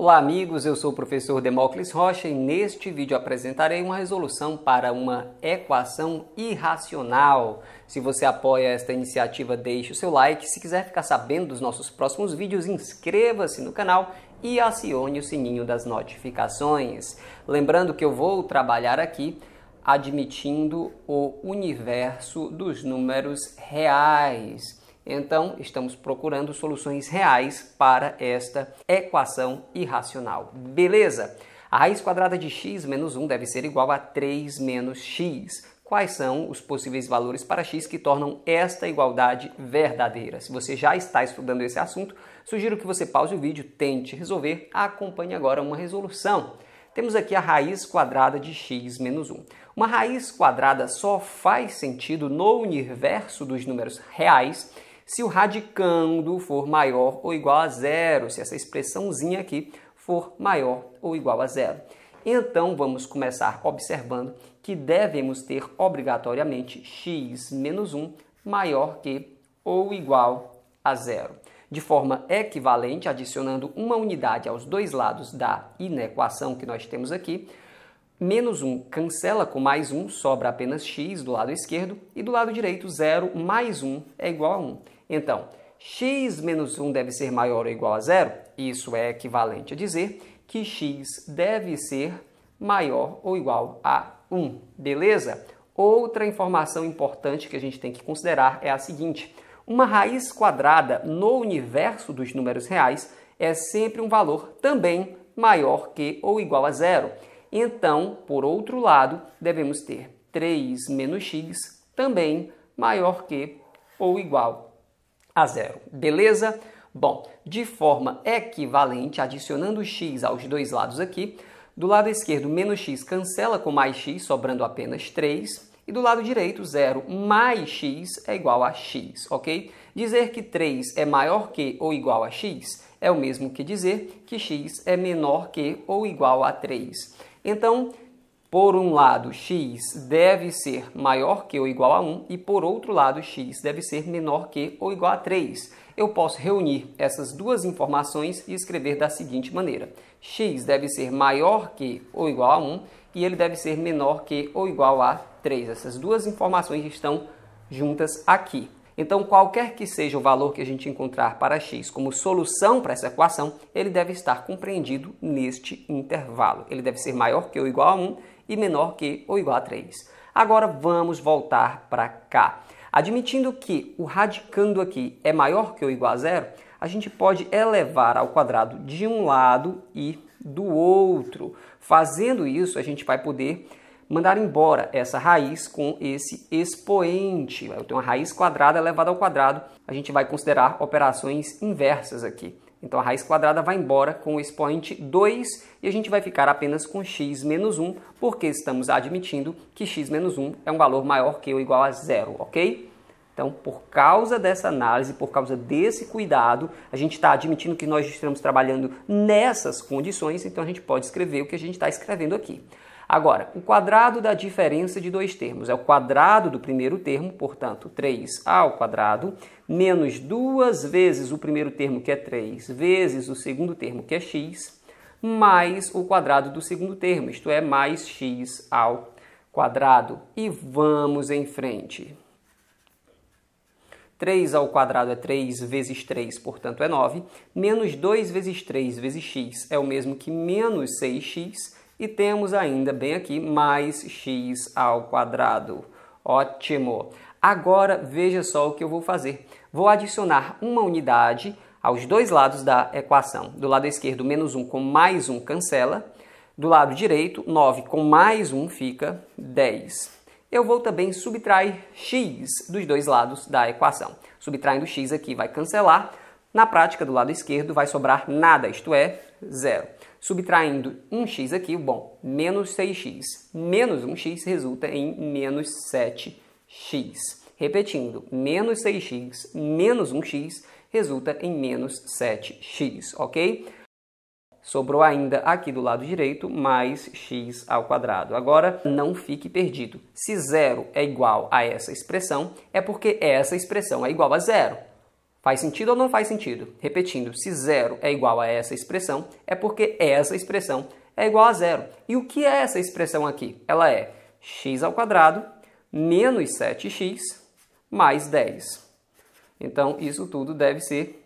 Olá, amigos. Eu sou o professor Demócles Rocha e neste vídeo apresentarei uma resolução para uma equação irracional. Se você apoia esta iniciativa, deixe o seu like. Se quiser ficar sabendo dos nossos próximos vídeos, inscreva-se no canal e acione o sininho das notificações. Lembrando que eu vou trabalhar aqui admitindo o universo dos números reais. Então, estamos procurando soluções reais para esta equação irracional. Beleza? A raiz quadrada de x menos 1 deve ser igual a 3 menos x. Quais são os possíveis valores para x que tornam esta igualdade verdadeira? Se você já está estudando esse assunto, sugiro que você pause o vídeo, tente resolver, acompanhe agora uma resolução. Temos aqui a raiz quadrada de x menos 1. Uma raiz quadrada só faz sentido no universo dos números reais se o radicando for maior ou igual a zero, se essa expressãozinha aqui for maior ou igual a zero. Então vamos começar observando que devemos ter obrigatoriamente x menos 1 maior que ou igual a zero. De forma equivalente, adicionando uma unidade aos dois lados da inequação que nós temos aqui, Menos 1 cancela com mais 1, sobra apenas x do lado esquerdo, e do lado direito 0 mais 1 é igual a 1. Então, x menos 1 deve ser maior ou igual a zero, isso é equivalente a dizer que x deve ser maior ou igual a 1, beleza? Outra informação importante que a gente tem que considerar é a seguinte: uma raiz quadrada no universo dos números reais é sempre um valor também maior que ou igual a zero. Então, por outro lado, devemos ter 3 menos x também maior que ou igual a zero. Beleza? Bom, de forma equivalente, adicionando x aos dois lados aqui, do lado esquerdo, menos x cancela com mais x, sobrando apenas 3. E do lado direito, 0 mais x é igual a x, ok? Dizer que 3 é maior que ou igual a x é o mesmo que dizer que x é menor que ou igual a 3. Então, por um lado, x deve ser maior que ou igual a 1 e por outro lado, x deve ser menor que ou igual a 3. Eu posso reunir essas duas informações e escrever da seguinte maneira: x deve ser maior que ou igual a 1 e ele deve ser menor que ou igual a 3. Essas duas informações estão juntas aqui. Então, qualquer que seja o valor que a gente encontrar para x como solução para essa equação, ele deve estar compreendido neste intervalo. Ele deve ser maior que ou igual a 1 e menor que ou igual a 3. Agora vamos voltar para cá. Admitindo que o radicando aqui é maior que ou igual a zero, a gente pode elevar ao quadrado de um lado e do outro. Fazendo isso, a gente vai poder mandar embora essa raiz com esse expoente. Eu tenho uma raiz quadrada elevada ao quadrado, a gente vai considerar operações inversas aqui. Então a raiz quadrada vai embora com o expoente 2 e a gente vai ficar apenas com x menos 1, porque estamos admitindo que x menos 1 é um valor maior que ou igual a zero, ok? Então, por causa dessa análise, por causa desse cuidado, a gente está admitindo que nós estamos trabalhando nessas condições, então a gente pode escrever o que a gente está escrevendo aqui. Agora, o quadrado da diferença de dois termos é o quadrado do primeiro termo, portanto, 3 ao quadrado, menos duas vezes o primeiro termo, que é 3, vezes o segundo termo, que é x, mais o quadrado do segundo termo, isto é, mais x ao quadrado. E vamos em frente. 3 ao quadrado é 3 vezes 3, portanto é 9, menos 2 vezes 3 vezes x é o mesmo que menos 6x, e temos ainda bem aqui mais x ao quadrado. Ótimo! Agora veja só o que eu vou fazer. Vou adicionar uma unidade aos dois lados da equação. Do lado esquerdo, menos 1 com mais 1 cancela. Do lado direito, 9 com mais 1 fica 10. Eu vou também subtrair x dos dois lados da equação. Subtraindo x aqui vai cancelar. Na prática, do lado esquerdo vai sobrar nada, isto é, zero. Subtraindo 1x aqui, bom, menos 6x menos 1x resulta em menos 7x. Repetindo, menos 6x menos 1x resulta em menos 7x, ok? Sobrou ainda aqui do lado direito mais x ao quadrado. Agora, não fique perdido. Se zero é igual a essa expressão, é porque essa expressão é igual a zero. Faz sentido ou não faz sentido? Repetindo, se zero é igual a essa expressão, é porque essa expressão é igual a zero. E o que é essa expressão aqui? Ela é x ao quadrado menos 7x mais 10. Então, isso tudo deve ser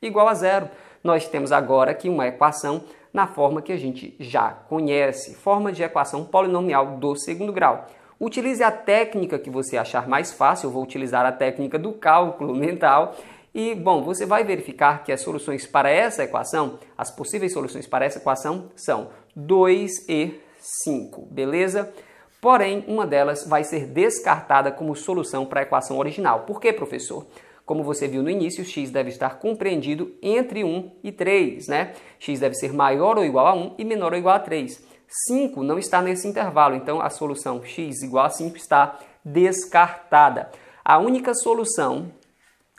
igual a zero. Nós temos agora aqui uma equação na forma que a gente já conhece, forma de equação polinomial do segundo grau. Utilize a técnica que você achar mais fácil, eu vou utilizar a técnica do cálculo mental, e, bom, você vai verificar que as soluções para essa equação, as possíveis soluções para essa equação são 2 e 5, beleza? Porém, uma delas vai ser descartada como solução para a equação original. Por quê, professor? Como você viu no início, x deve estar compreendido entre 1 e 3, né? x deve ser maior ou igual a 1 e menor ou igual a 3. 5 não está nesse intervalo, então a solução x igual a 5 está descartada. A única solução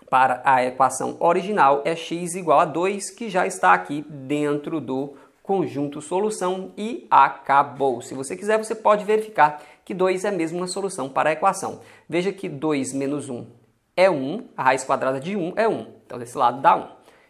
para a equação original é x igual a 2, que já está aqui dentro do conjunto solução e acabou. Se você quiser, você pode verificar que 2 é mesmo uma solução para a equação. Veja que 2 menos 1 é 1, a raiz quadrada de 1 é 1, então desse lado dá 1.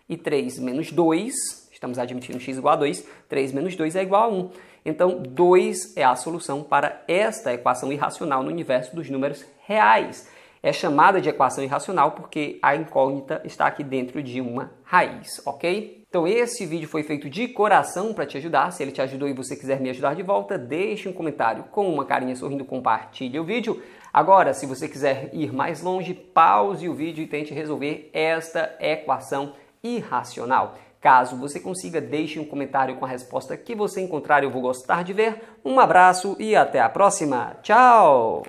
E 3 menos 2, estamos admitindo x igual a 2, 3 menos 2 é igual a 1. Então 2 é a solução para esta equação irracional no universo dos números reais é chamada de equação irracional porque a incógnita está aqui dentro de uma raiz, ok? Então esse vídeo foi feito de coração para te ajudar. Se ele te ajudou e você quiser me ajudar de volta, deixe um comentário com uma carinha sorrindo, compartilhe o vídeo. Agora, se você quiser ir mais longe, pause o vídeo e tente resolver esta equação irracional. Caso você consiga, deixe um comentário com a resposta que você encontrar, eu vou gostar de ver. Um abraço e até a próxima. Tchau!